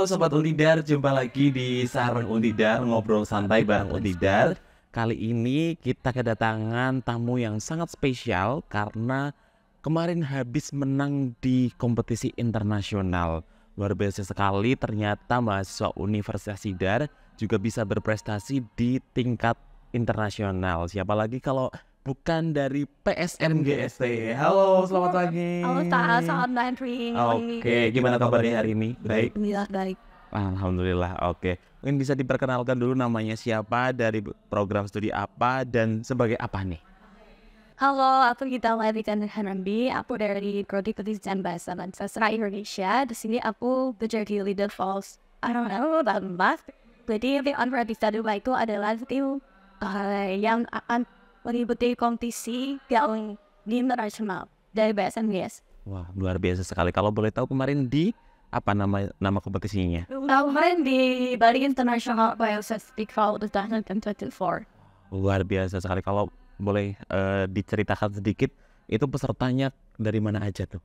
Halo Sobat Undidar, jumpa lagi di Sarang Undidar, ngobrol santai bareng Undidar Kali ini kita kedatangan tamu yang sangat spesial karena kemarin habis menang di kompetisi internasional Luar biasa sekali ternyata mahasiswa Universitas Sidar juga bisa berprestasi di tingkat internasional Siapa lagi kalau bukan dari PSMGST. Halo, selamat pagi. Halo, selamat pagi. Oke, gimana kabarnya hari ini? Baik. Alhamdulillah baik. Alhamdulillah, oke. Okay. Mungkin bisa diperkenalkan dulu namanya siapa, dari program studi apa, dan sebagai apa nih? Halo, aku Gita dan Hanambi. Aku dari Prodi dan Bahasa dan Sastra Indonesia. Di sini aku menjadi leader false. I don't know, Jadi, the Radista Dua itu adalah tim uh, eh, yang akan mengikuti kompetisi yang di internasional dari BSMGS. Wah, luar biasa sekali. Kalau boleh tahu kemarin di apa nama nama kompetisinya? Nah, kemarin di Bali International Biosafety Fall 2024. Luar biasa sekali. Kalau boleh uh, diceritakan sedikit, itu pesertanya dari mana aja tuh?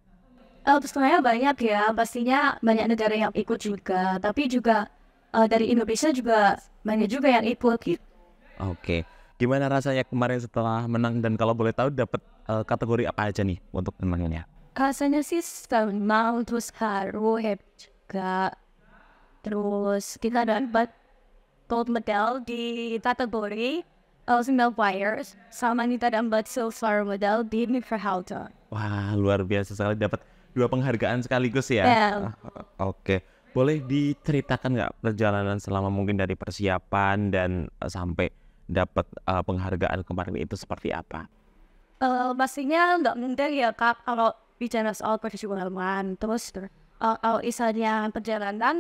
Uh, pesertanya banyak ya, pastinya banyak negara yang ikut juga. Tapi juga uh, dari Indonesia juga banyak juga yang ikut. Oke. Okay. Gimana rasanya kemarin setelah menang dan kalau boleh tahu dapat uh, kategori apa aja nih untuk menangnya? Rasanya sih senang terus haru happy juga. Terus kita dapat gold medal di kategori Elsinore eh, Wires sama kita dapat silver medal di Mikrahauta. Wah luar biasa sekali dapat dua penghargaan sekaligus ya. Yeah. Iya. Oke, okay. boleh diceritakan nggak perjalanan selama mungkin dari persiapan dan eh, sampai dapat uh, penghargaan kemarin itu seperti apa? Uh, pastinya nggak mudah ya kak kalau bicara soal perjuangan terus uh, kalau misalnya perjalanan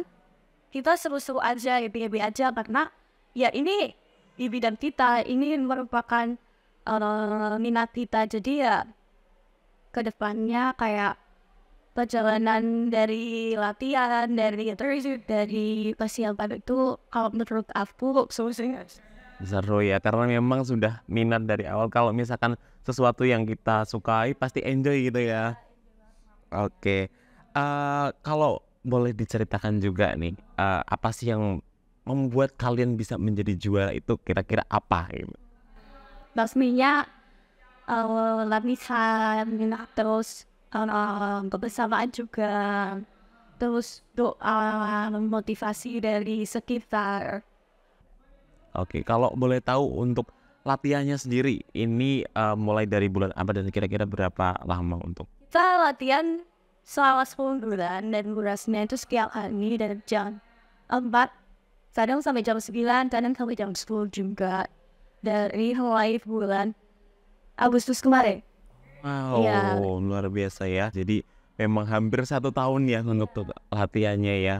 kita seru-seru aja happy-happy aja karena ya ini di bidang kita ini merupakan uh, minat kita jadi ya kedepannya kayak perjalanan dari latihan dari terus dari persiapan itu kalau menurut aku sukses Seru ya, karena memang sudah minat dari awal. Kalau misalkan sesuatu yang kita sukai, pasti enjoy gitu ya. Oke, uh, kalau boleh diceritakan juga nih, uh, apa sih yang membuat kalian bisa menjadi juara itu kira-kira apa? Pastinya gitu? uh, eh, latihan, terus uh, kebersamaan juga, terus doa, motivasi dari sekitar. Oke, kalau boleh tahu untuk latihannya sendiri ini uh, mulai dari bulan apa dan kira-kira berapa lama untuk? Kita latihan selama 10 bulan dan durasinya itu setiap hari dari jam 4 kadang sampai jam 9 kadang sampai jam 10 juga dari mulai bulan Agustus kemarin. Wow, ya. luar biasa ya. Jadi memang hampir satu tahun ya untuk latihannya ya.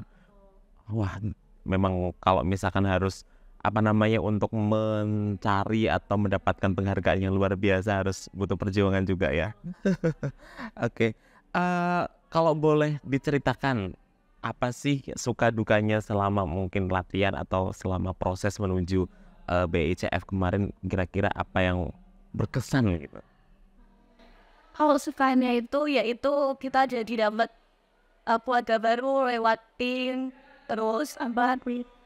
Wah, memang kalau misalkan harus apa namanya untuk mencari atau mendapatkan penghargaan yang luar biasa harus butuh perjuangan juga ya. Oke, okay. uh, eh, kalau boleh diceritakan apa sih suka dukanya selama mungkin latihan atau selama proses menuju uh, eh, BICF kemarin kira-kira apa yang berkesan gitu? Kalau sukanya itu yaitu kita jadi dapat uh, eh, keluarga baru lewat tim terus apa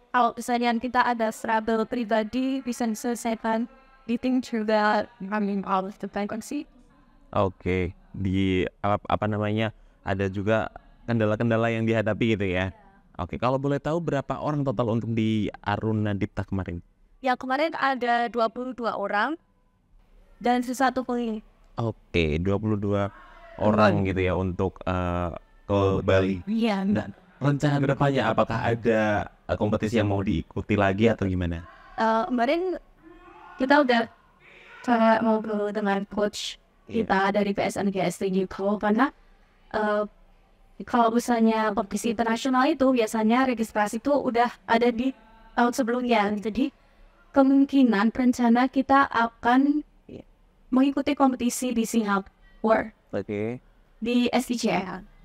kalau misalnya kita ada struggle pribadi bisa diselesaikan di you think through that I mean all of the bankruptcy oke okay. di apa, apa namanya ada juga kendala-kendala yang dihadapi gitu ya Oke, okay, kalau boleh tahu berapa orang total untuk di Aruna Dipta kemarin? Ya, kemarin ada 22 orang dan sesatu pengikut. Oke, okay, 22 orang, orang gitu ya untuk uh, ke oh, Bali. Iya. Dan rencana kedepannya apakah ada Eh, kompetisi yang mau diikuti lagi atau gimana? Uh, kemarin kita udah kayak mau ke dengan coach iya. kita yeah. dari PSN GST gitu karena uh, kalau misalnya kompetisi internasional itu biasanya registrasi itu udah ada di tahun sebelumnya jadi kemungkinan rencana kita akan mengikuti kompetisi di Singapura. Okay. Di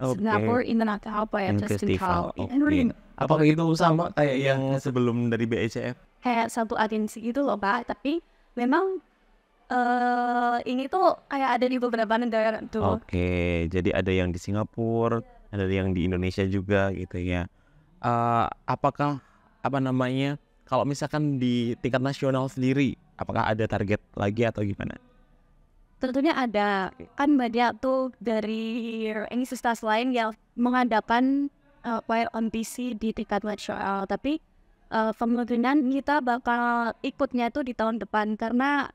Singapura Okay. apa ya Festival. Iya, okay. Apakah itu sama kayak yang sebelum dari BECF? Kayak satu agensi gitu loh Pak, tapi memang uh, ini tuh kayak ada di beberapa negara tuh. Oke, okay, jadi ada yang di Singapura, ada yang di Indonesia juga gitu ya. Uh, apakah apa namanya kalau misalkan di tingkat nasional sendiri, apakah ada target lagi atau gimana? Tentunya ada kan banyak tuh dari universitas lain yang mengadakan uh, while on PC di tingkat nasional tapi uh, kemungkinan kita bakal ikutnya tuh di tahun depan karena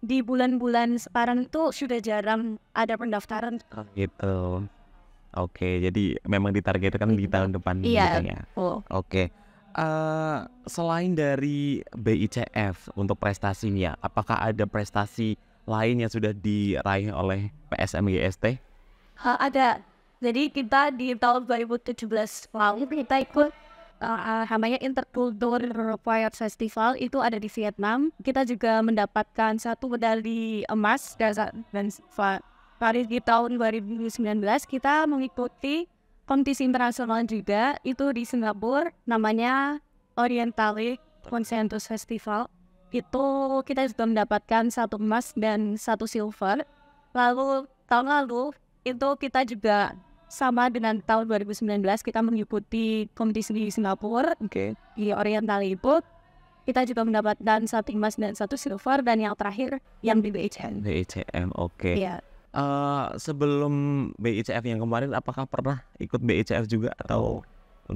di bulan-bulan sekarang tuh sudah jarang ada pendaftaran oh, gitu oke okay, jadi memang ditargetkan di iya. tahun depan iya gitu kan yeah. Ya? oh. oke okay. Uh, eh, selain dari BICF untuk prestasinya, apakah ada prestasi lain yang sudah diraih oleh PSMGST? Uh, ada jadi kita di tahun 2017 lalu kita ikut uh, namanya Intercultural Choir Festival itu ada di Vietnam. Kita juga mendapatkan satu medali emas dan Paris di tahun 2019 kita mengikuti kompetisi internasional juga itu di Singapura namanya Orientalic Consensus Festival. Itu kita juga mendapatkan satu emas dan satu silver. Lalu tahun lalu itu kita juga sama dengan tahun 2019 kita mengikuti kompetisi di Singapura okay. di Oriental Ibu kita juga mendapatkan satu emas dan satu silver dan yang terakhir yang di BICM BICM oke okay. Iya. yeah. uh, sebelum BICF yang kemarin apakah pernah ikut BICF juga atau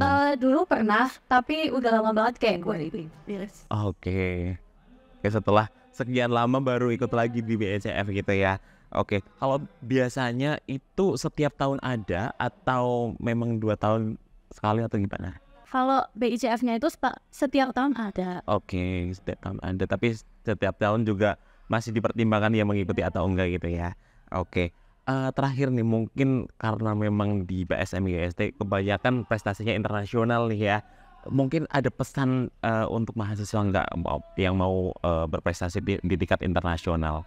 uh, dulu pernah tapi udah lama banget kayak gue ini yes. oke okay. okay, setelah sekian lama baru ikut lagi di BICF gitu ya Oke, okay. kalau biasanya itu setiap tahun ada atau memang dua tahun sekali atau gimana? Kalau BICF-nya itu setiap tahun ada. Oke, okay, setiap tahun ada. Tapi setiap tahun juga masih dipertimbangkan yang mengikuti atau enggak gitu ya. Oke. Okay. Uh, eh, terakhir nih mungkin karena memang di BSM IST kebanyakan prestasinya internasional nih ya. Mungkin ada pesan uh, untuk mahasiswa enggak yang mau uh, berprestasi di, di tingkat internasional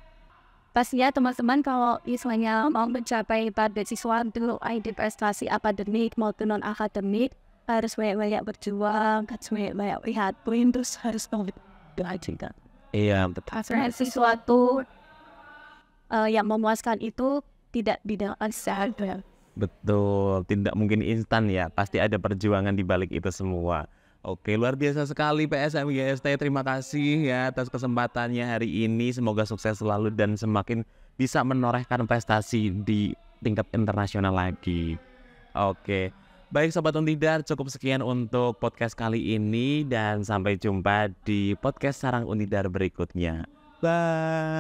pastinya teman-teman kalau misalnya mau mencapai target siswa untuk ID prestasi akademik maupun non akademik harus banyak-banyak berjuang harus banyak-banyak lihat poin terus harus belajar iya betul sesuatu uh, eh, yang memuaskan itu tidak bidang sehat betul tidak mungkin instan ya pasti ada perjuangan di balik itu semua Oke, luar biasa sekali PSM GST. Terima kasih ya atas kesempatannya hari ini. Semoga sukses selalu dan semakin bisa menorehkan prestasi di tingkat internasional lagi. Oke. Baik sobat Untidar, cukup sekian untuk podcast kali ini dan sampai jumpa di podcast Sarang Untidar berikutnya. Bye.